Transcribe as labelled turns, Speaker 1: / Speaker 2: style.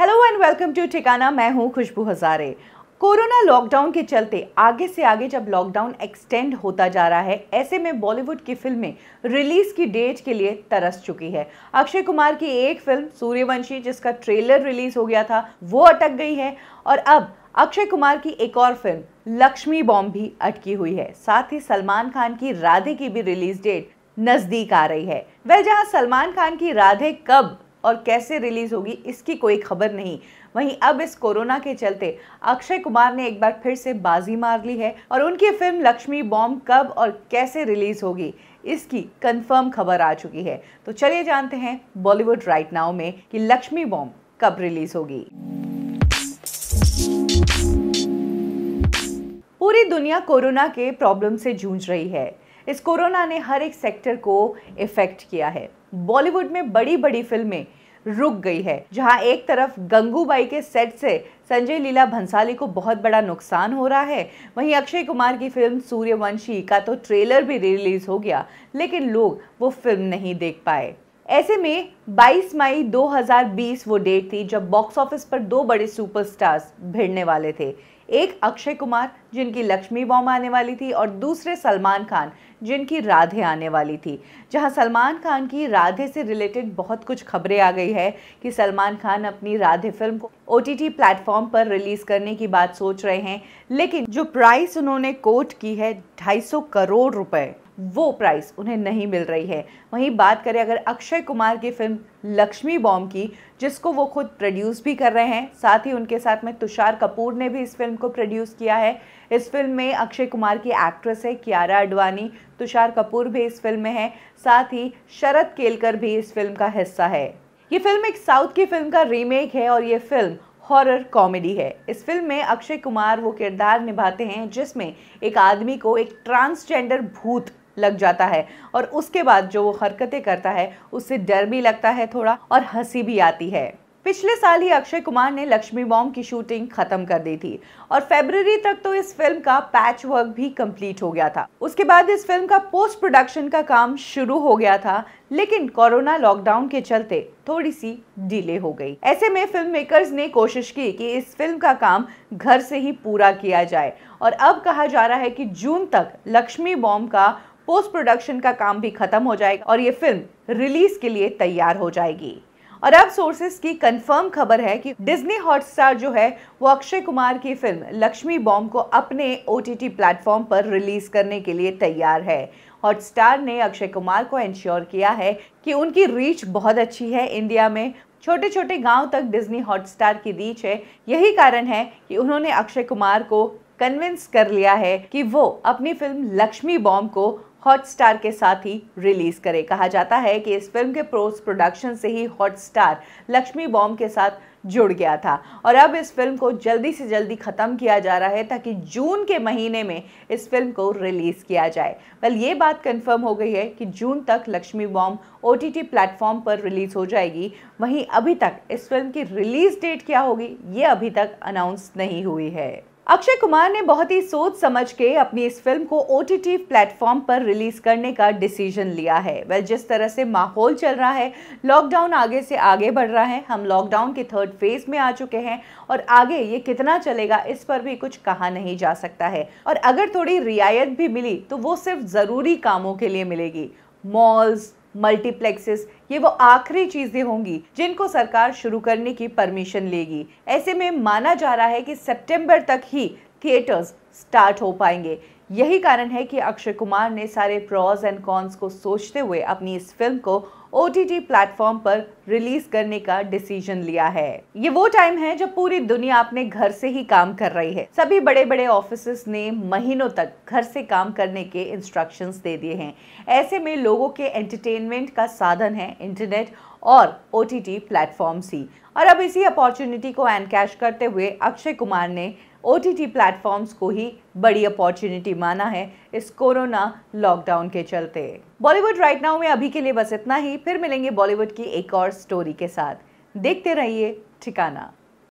Speaker 1: hello and welcome to ठिकाना मैं हूं खुशबू हजारे कोरोना लॉकडाउन के चलते आगे से आगे जब लॉकडाउन एक्सटेंड होता जा रहा है ऐसे में बॉलीवुड की फिल्में रिलीज़ की डेट के लिए तरस चुकी है अक्षय कुमार की एक फिल्म सूर्यवंशी जिसका ट्रेलर रिलीज हो गया था वो अटक गई है और अब अक्षय कुमार की एक और फिल्म लक्ष्मी बॉम्ब भी अटकी हुई है साथ ही सलमान खान की राधे की भी रिलीज डेट नज़दीक आ रही है वह जहां सलमान खान की राधे कब और कैसे रिलीज़ होगी इसकी कोई खबर नहीं वहीं अब इस कोरोना के चलते अक्षय कुमार ने एक बार फिर से बाजी मार ली है और उनकी फिल्म लक्ष्मी बॉम्ब कब और कैसे रिलीज़ होगी इसकी कंफर्म खबर आ चुकी है तो चलिए जानते हैं बॉलीवुड राइट नाउ में कि लक्ष्मी बॉम्ब कब रिलीज़ होगी पूरी दुनिया कोरोना के प्रॉब्लम से जूझ रही है इस कोरोना ने हर एक सेक्टर को इफ़ेक्ट किया है बॉलीवुड में बड़ी बड़ी फिल्में रुक गई है जहां एक तरफ गंगूबाई के सेट से संजय लीला भंसाली को बहुत बड़ा नुकसान हो रहा है वहीं अक्षय कुमार की फिल्म सूर्यवंशी का तो ट्रेलर भी रिलीज हो गया लेकिन लोग वो फिल्म नहीं देख पाए ऐसे में 22 मई 2020 वो डेट थी जब बॉक्स ऑफिस पर दो बड़े सुपरस्टार्स भिड़ने वाले थे एक अक्षय कुमार जिनकी लक्ष्मी बॉम्ब आने वाली थी और दूसरे सलमान खान जिनकी राधे आने वाली थी जहां सलमान खान की राधे से रिलेटेड बहुत कुछ खबरें आ गई है कि सलमान खान अपनी राधे फिल्म को ओ टी प्लेटफॉर्म पर रिलीज़ करने की बात सोच रहे हैं लेकिन जो प्राइस उन्होंने कोट की है ढाई करोड़ रुपए वो प्राइस उन्हें नहीं मिल रही है वहीं बात करें अगर अक्षय कुमार की फिल्म लक्ष्मी बॉम्ब की जिसको वो खुद प्रोड्यूस भी कर रहे हैं साथ ही उनके साथ में तुषार कपूर ने भी इस फिल्म को प्रोड्यूस किया है इस फिल्म में अक्षय कुमार की एक्ट्रेस है कियारा अडवाणी तुषार कपूर भी इस फिल्म में है साथ ही शरद केलकर भी इस फिल्म का हिस्सा है ये फिल्म एक साउथ की फिल्म का रीमेक है और ये फिल्म हॉरर कॉमेडी है इस फिल्म में अक्षय कुमार वो किरदार निभाते हैं जिसमें एक आदमी को एक ट्रांसजेंडर भूत लग जाता है और उसके बाद जो वो हरकतें करता है उससे डर भी लगता है थोड़ा और हंसी भी आती है पिछले साल ही अक्षय कुमार ने लक्ष्मी बॉम्ब की शूटिंग खत्म कर दी थी और फेबररी तक तो इस फिल्म का पैच वर्क भी कंप्लीट हो गया था उसके बाद इस फिल्म का पोस्ट प्रोडक्शन का काम शुरू हो गया था लेकिन कोरोना लॉकडाउन के चलते थोड़ी सी डिले हो गई ऐसे में फिल्म मेकर्स ने कोशिश की कि इस फिल्म का काम घर से ही पूरा किया जाए और अब कहा जा रहा है कि जून तक लक्ष्मी बॉम्ब का पोस्ट प्रोडक्शन का काम भी खत्म हो जाएगा और ये फिल्म रिलीज के लिए तैयार हो जाएगी और अब सोर्सेस की कंफर्म खबर है कि डिज्नी हॉटस्टार जो है वो अक्षय कुमार की फिल्म लक्ष्मी बॉम्ब को अपने ओ प्लेटफॉर्म पर रिलीज करने के लिए तैयार है हॉटस्टार ने अक्षय कुमार को इंश्योर किया है कि उनकी रीच बहुत अच्छी है इंडिया में छोटे छोटे गांव तक डिज्नी हॉटस्टार की रीच है यही कारण है कि उन्होंने अक्षय कुमार को कन्विंस कर लिया है कि वो अपनी फिल्म लक्ष्मी बॉम्ब को हॉटस्टार के साथ ही रिलीज करे कहा जाता है कि इस फिल्म के पोस्ट प्रोडक्शन से ही हॉटस्टार लक्ष्मी बॉम्ब के साथ जुड़ गया था और अब इस फिल्म को जल्दी से जल्दी ख़त्म किया जा रहा है ताकि जून के महीने में इस फिल्म को रिलीज़ किया जाए वेल ये बात कंफर्म हो गई है कि जून तक Laxmi bomb O T platform पर रिलीज़ हो जाएगी वहीं अभी तक इस फिल्म की रिलीज़ डेट क्या होगी ये अभी तक अनाउंस नहीं हुई है अक्षय कुमार ने बहुत ही सोच समझ के अपनी इस फिल्म को ओ टी प्लेटफॉर्म पर रिलीज करने का डिसीजन लिया है वेल जिस तरह से माहौल चल रहा है लॉकडाउन आगे से आगे बढ़ रहा है हम लॉकडाउन के थर्ड फेज में आ चुके हैं और आगे ये कितना चलेगा इस पर भी कुछ कहा नहीं जा सकता है और अगर थोड़ी रियायत भी मिली तो वो सिर्फ ज़रूरी कामों के लिए मिलेगी मॉल्स मल्टीप्लेक्सेस ये वो आखिरी चीज़ें होंगी जिनको सरकार शुरू करने की परमिशन लेगी ऐसे में माना जा रहा है कि सितंबर तक ही थिएटर्स स्टार्ट हो पाएंगे यही कारण है कि अक्षय कुमार ने सारे प्रॉज एंड कॉन्स को सोचते हुए अपनी इस फिल्म को ओ टी प्लेटफॉर्म पर रिलीज करने का डिसीजन लिया है ये वो टाइम है जब पूरी दुनिया अपने घर से ही काम कर रही है सभी बड़े बड़े ऑफिस ने महीनों तक घर से काम करने के इंस्ट्रक्शन दे दिए हैं ऐसे में लोगों के एंटरटेनमेंट का साधन है इंटरनेट और ओ टी प्लेटफॉर्म्स ही और अब इसी अपॉर्चुनिटी को एनकैश करते हुए अक्षय कुमार ने ओ टी प्लेटफॉर्म्स को ही बड़ी अपॉर्चुनिटी माना है इस कोरोना लॉकडाउन के चलते बॉलीवुड राइट नाउ में अभी के लिए बस इतना ही फिर मिलेंगे बॉलीवुड की एक और स्टोरी के साथ देखते रहिए ठिकाना